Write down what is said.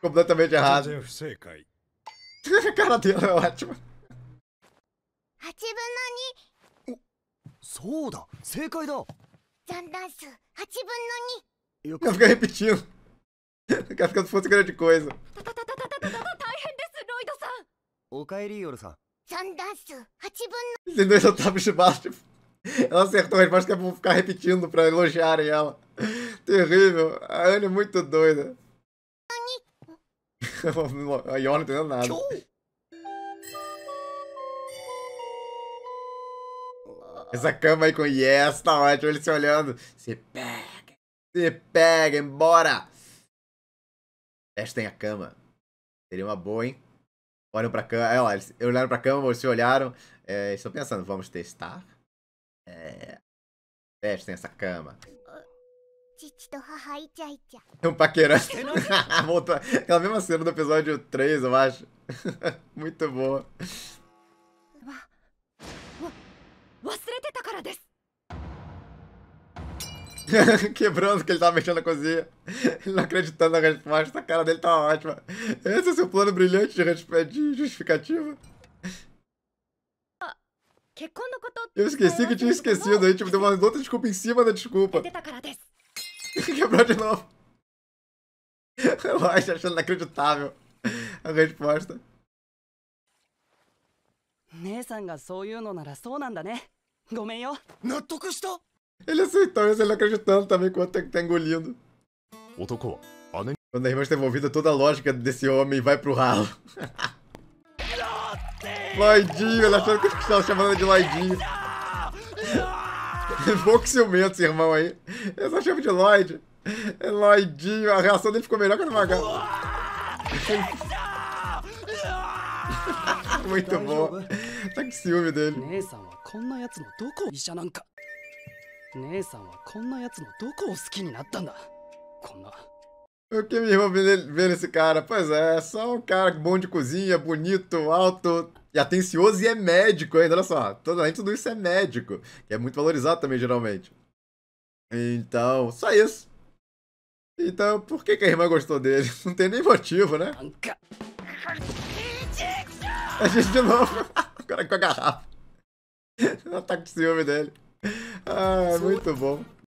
completamente errado. A cara dela é ótima. 8分の2そうだ正解だ残段数8分の2 Eu quero ficar Fica ficando fosse grande coisa. おかえりヨルさん残段数 dois otários de baixo. Ela acertou mas resposta que é pra ficar repetindo pra elogiarem ela. Terrível. A Anne é muito doida. a Yon não entendeu nada. Essa cama aí com yes, tá ótimo. Ele se olhando. Se pega. Se pega, embora. Testem a cama. Seria uma boa, hein? Olham pra cama. Olha lá, eles olharam pra cama, se olharam. É, pensando, vamos testar? É, testem essa cama. É um paquerão. Ah, Aquela mesma cena do episódio 3, eu acho. Muito boa. Quebrando que ele tava mexendo na cozinha. Ele não acreditando na resposta. A cara dele tá ótima. Esse é o seu plano brilhante de, justificativa. Ah, eu esqueci que tinha esquecido. A gente deu uma outra desculpa em cima da desculpa. Quebrou de novo. Relaxa, achando inacreditável a resposta. Ele aceitou isso, ele acreditando também quanto é que tá engolindo. Quando a irmã está envolvida, toda a lógica desse homem vai pro ralo. Lloydinho, ela achando que estava chamando de Lloydinho. Pouco ciumento esse irmão aí. Eu só chamo de Lloyd. É Lloydinho. A reação dele ficou melhor que a do Magal. Muito bom. Né? Tá com ciúme dele. O que me irmão vendo esse cara? Pois é, só um cara bom de cozinha, bonito, alto, e atencioso e é médico ainda, olha só. Tudo, tudo isso é médico, que é muito valorizado também, geralmente. Então, só isso. Então, por que, que a irmã gostou dele? Não tem nem motivo, né? A gente de novo, O cara com a garrafa. Ataque tá de ciúme dele. Ah, muito bom.